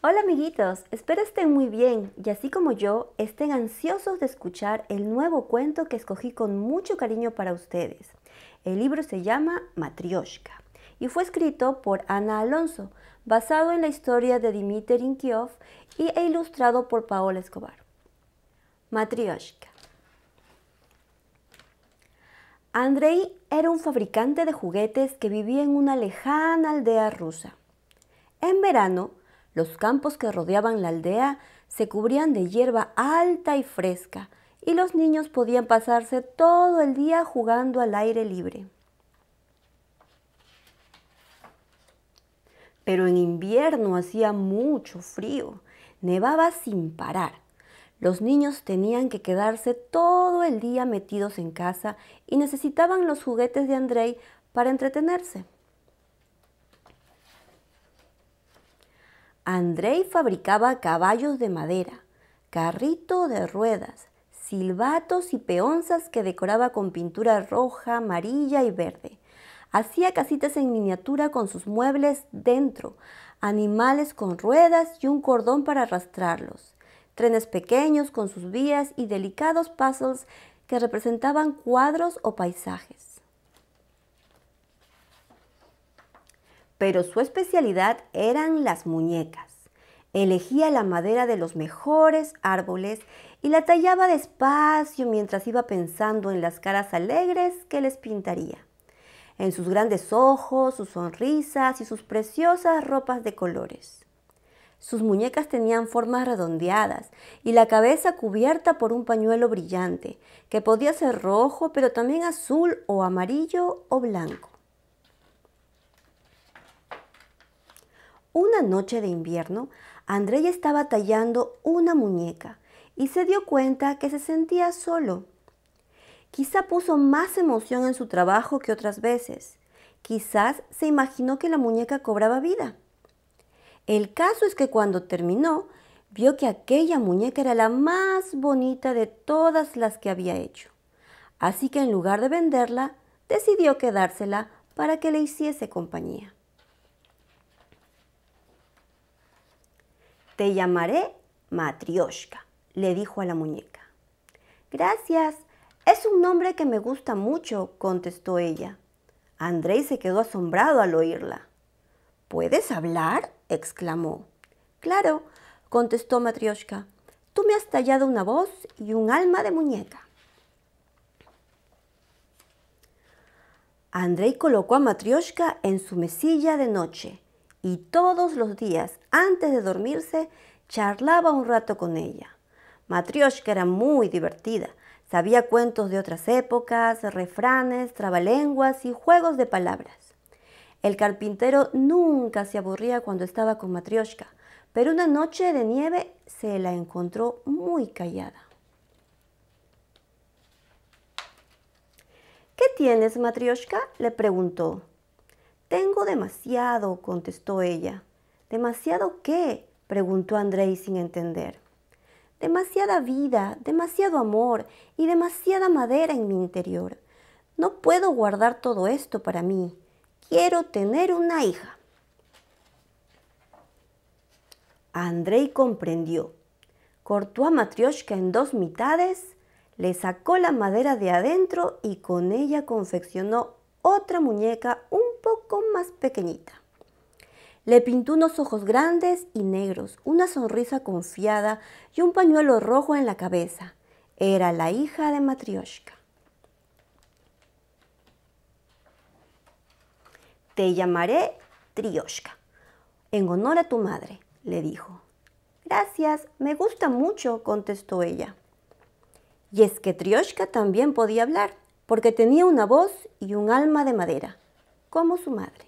Hola amiguitos, espero estén muy bien y así como yo, estén ansiosos de escuchar el nuevo cuento que escogí con mucho cariño para ustedes. El libro se llama Matrioshka y fue escrito por Ana Alonso, basado en la historia de Dmitry Inkiov y e ilustrado por Paola Escobar. Matrioshka Andrei era un fabricante de juguetes que vivía en una lejana aldea rusa. En verano, los campos que rodeaban la aldea se cubrían de hierba alta y fresca, y los niños podían pasarse todo el día jugando al aire libre. Pero en invierno hacía mucho frío, nevaba sin parar. Los niños tenían que quedarse todo el día metidos en casa y necesitaban los juguetes de Andrei para entretenerse. Andrei fabricaba caballos de madera, carrito de ruedas, silbatos y peonzas que decoraba con pintura roja, amarilla y verde. Hacía casitas en miniatura con sus muebles dentro, animales con ruedas y un cordón para arrastrarlos, trenes pequeños con sus vías y delicados puzzles que representaban cuadros o paisajes. Pero su especialidad eran las muñecas. Elegía la madera de los mejores árboles y la tallaba despacio mientras iba pensando en las caras alegres que les pintaría, en sus grandes ojos, sus sonrisas y sus preciosas ropas de colores. Sus muñecas tenían formas redondeadas y la cabeza cubierta por un pañuelo brillante, que podía ser rojo, pero también azul o amarillo o blanco. Una noche de invierno, Andrea estaba tallando una muñeca y se dio cuenta que se sentía solo. Quizá puso más emoción en su trabajo que otras veces. Quizás se imaginó que la muñeca cobraba vida. El caso es que cuando terminó, vio que aquella muñeca era la más bonita de todas las que había hecho. Así que en lugar de venderla, decidió quedársela para que le hiciese compañía. Te llamaré Matrioshka, le dijo a la muñeca. Gracias, es un nombre que me gusta mucho, contestó ella. Andrei se quedó asombrado al oírla. ¿Puedes hablar? exclamó. Claro, contestó Matrioshka. Tú me has tallado una voz y un alma de muñeca. Andrei colocó a Matrioshka en su mesilla de noche y todos los días, antes de dormirse, charlaba un rato con ella. Matrioshka era muy divertida. Sabía cuentos de otras épocas, refranes, trabalenguas y juegos de palabras. El carpintero nunca se aburría cuando estaba con Matrioshka, pero una noche de nieve se la encontró muy callada. ¿Qué tienes, Matrioshka? le preguntó. Tengo demasiado, contestó ella. ¿Demasiado qué? preguntó Andrei sin entender. Demasiada vida, demasiado amor y demasiada madera en mi interior. No puedo guardar todo esto para mí. Quiero tener una hija. Andrei comprendió. Cortó a Matrioshka en dos mitades, le sacó la madera de adentro y con ella confeccionó otra muñeca un poco más pequeñita. Le pintó unos ojos grandes y negros, una sonrisa confiada y un pañuelo rojo en la cabeza. Era la hija de Matrioshka. Te llamaré Trioshka, en honor a tu madre, le dijo. Gracias, me gusta mucho, contestó ella. Y es que Trioshka también podía hablar porque tenía una voz y un alma de madera, como su madre.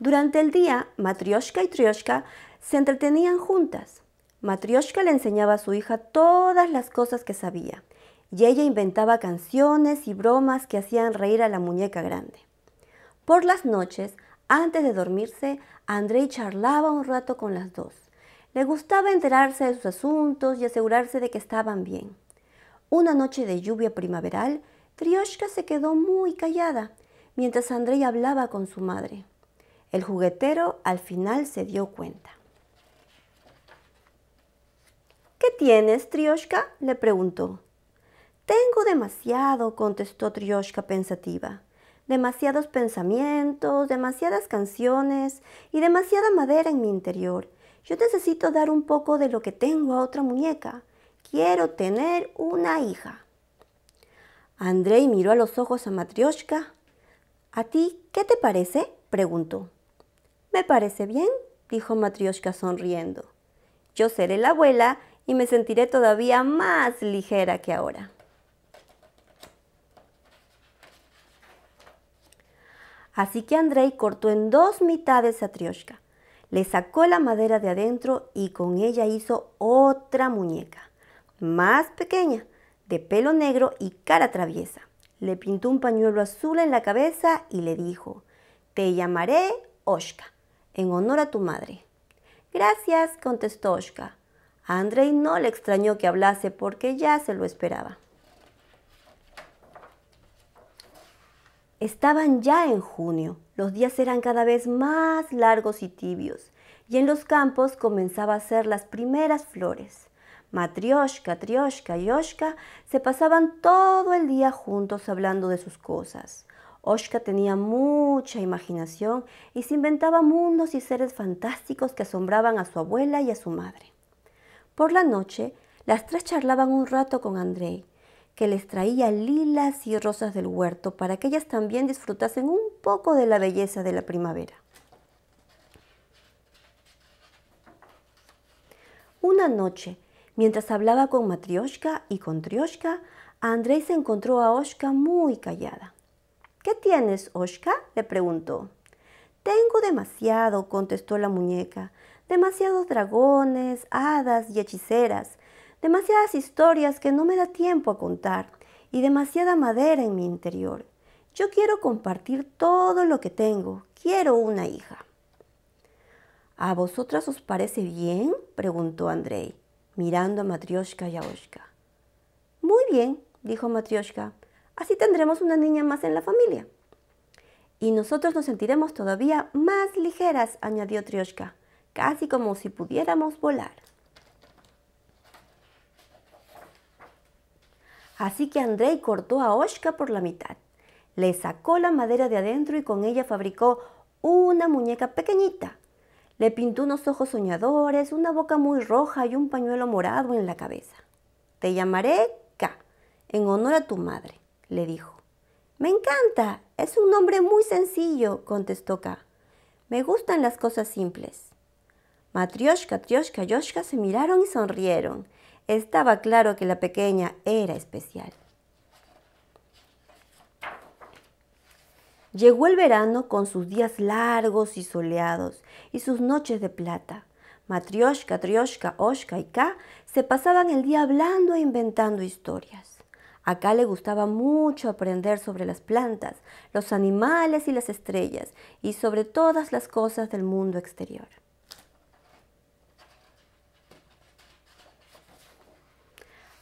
Durante el día, Matrioshka y Trioshka se entretenían juntas. Matrioshka le enseñaba a su hija todas las cosas que sabía, y ella inventaba canciones y bromas que hacían reír a la muñeca grande. Por las noches, antes de dormirse, Andrei charlaba un rato con las dos. Le gustaba enterarse de sus asuntos y asegurarse de que estaban bien. Una noche de lluvia primaveral, Trioshka se quedó muy callada mientras Andrei hablaba con su madre. El juguetero al final se dio cuenta. ¿Qué tienes, Trioshka? le preguntó. Tengo demasiado, contestó Trioshka pensativa. Demasiados pensamientos, demasiadas canciones y demasiada madera en mi interior. Yo necesito dar un poco de lo que tengo a otra muñeca. Quiero tener una hija. Andrei miró a los ojos a Matrioshka. ¿A ti qué te parece? preguntó. Me parece bien, dijo Matryoshka sonriendo. Yo seré la abuela y me sentiré todavía más ligera que ahora. Así que Andrei cortó en dos mitades a Trioshka, le sacó la madera de adentro y con ella hizo otra muñeca más pequeña, de pelo negro y cara traviesa. Le pintó un pañuelo azul en la cabeza y le dijo, Te llamaré Oshka, en honor a tu madre. Gracias, contestó Oshka. A Andrei no le extrañó que hablase porque ya se lo esperaba. Estaban ya en junio, los días eran cada vez más largos y tibios, y en los campos comenzaba a ser las primeras flores. Matrioshka, Trioshka y Oshka se pasaban todo el día juntos hablando de sus cosas. Oshka tenía mucha imaginación y se inventaba mundos y seres fantásticos que asombraban a su abuela y a su madre. Por la noche, las tres charlaban un rato con Andrei, que les traía lilas y rosas del huerto para que ellas también disfrutasen un poco de la belleza de la primavera. Una noche, Mientras hablaba con Matrioshka y con Trioshka, Andrei se encontró a Oshka muy callada. ¿Qué tienes, Oshka? le preguntó. Tengo demasiado, contestó la muñeca. Demasiados dragones, hadas y hechiceras. Demasiadas historias que no me da tiempo a contar. Y demasiada madera en mi interior. Yo quiero compartir todo lo que tengo. Quiero una hija. ¿A vosotras os parece bien? preguntó Andrei mirando a Matrioshka y a Oshka. Muy bien, dijo Matrioshka, así tendremos una niña más en la familia. Y nosotros nos sentiremos todavía más ligeras, añadió Trioshka, casi como si pudiéramos volar. Así que Andrei cortó a Oshka por la mitad, le sacó la madera de adentro y con ella fabricó una muñeca pequeñita, le pintó unos ojos soñadores, una boca muy roja y un pañuelo morado en la cabeza. Te llamaré K, en honor a tu madre, le dijo. Me encanta, es un nombre muy sencillo, contestó K. Me gustan las cosas simples. Matrioshka, Trioshka, Yoshka se miraron y sonrieron. Estaba claro que la pequeña era especial. Llegó el verano con sus días largos y soleados y sus noches de plata. Matrioshka, Trioshka, Oshka y K se pasaban el día hablando e inventando historias. A K le gustaba mucho aprender sobre las plantas, los animales y las estrellas y sobre todas las cosas del mundo exterior.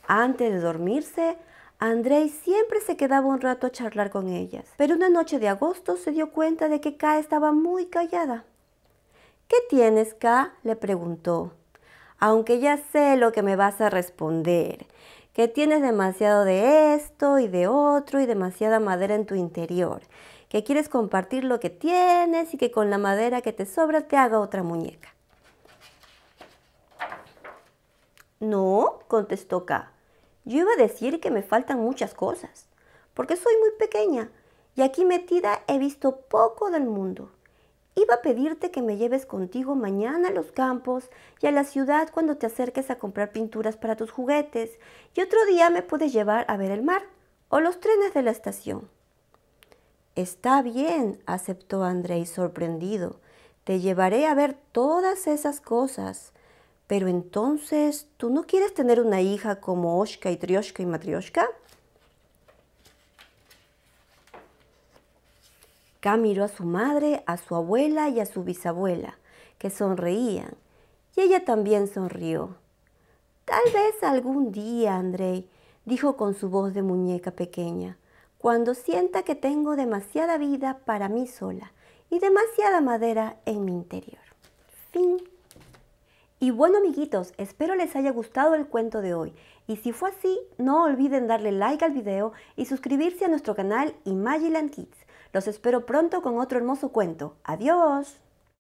Antes de dormirse, Andrei siempre se quedaba un rato a charlar con ellas, pero una noche de agosto se dio cuenta de que K estaba muy callada. ¿Qué tienes, K? le preguntó. Aunque ya sé lo que me vas a responder, que tienes demasiado de esto y de otro y demasiada madera en tu interior, que quieres compartir lo que tienes y que con la madera que te sobra te haga otra muñeca. No, contestó K. Yo iba a decir que me faltan muchas cosas, porque soy muy pequeña y aquí metida he visto poco del mundo. Iba a pedirte que me lleves contigo mañana a los campos y a la ciudad cuando te acerques a comprar pinturas para tus juguetes y otro día me puedes llevar a ver el mar o los trenes de la estación. Está bien, aceptó Andrei sorprendido. Te llevaré a ver todas esas cosas. Pero entonces, ¿tú no quieres tener una hija como Oshka y Trioshka y Matrioshka? K miró a su madre, a su abuela y a su bisabuela, que sonreían, y ella también sonrió. Tal vez algún día, Andrei, dijo con su voz de muñeca pequeña, cuando sienta que tengo demasiada vida para mí sola y demasiada madera en mi interior. Fin. Y bueno amiguitos, espero les haya gustado el cuento de hoy. Y si fue así, no olviden darle like al video y suscribirse a nuestro canal Imagiland Kids. Los espero pronto con otro hermoso cuento. ¡Adiós!